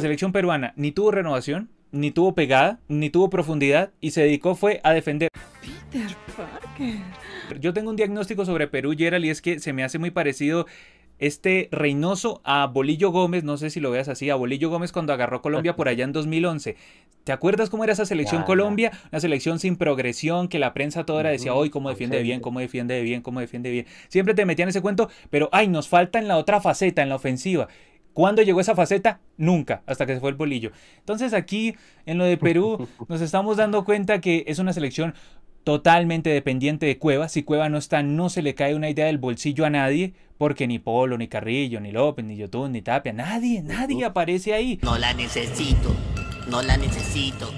selección peruana ni tuvo renovación, ni tuvo pegada, ni tuvo profundidad y se dedicó fue a defender. Peter Parker. Yo tengo un diagnóstico sobre Perú, Gerald, y es que se me hace muy parecido este Reynoso a Bolillo Gómez, no sé si lo veas así, a Bolillo Gómez cuando agarró Colombia por allá en 2011. ¿Te acuerdas cómo era esa selección Colombia? la Una selección sin progresión, que la prensa toda decía, hoy cómo defiende bien, cómo defiende bien, cómo defiende bien. Siempre te metían ese cuento, pero ay, nos falta en la otra faceta, en la ofensiva. ¿Cuándo llegó esa faceta? Nunca, hasta que se fue el bolillo. Entonces aquí, en lo de Perú, nos estamos dando cuenta que es una selección totalmente dependiente de Cueva. Si Cueva no está, no se le cae una idea del bolsillo a nadie, porque ni Polo, ni Carrillo, ni López, ni Yotun, ni Tapia, nadie, nadie aparece ahí. No la necesito, no la necesito.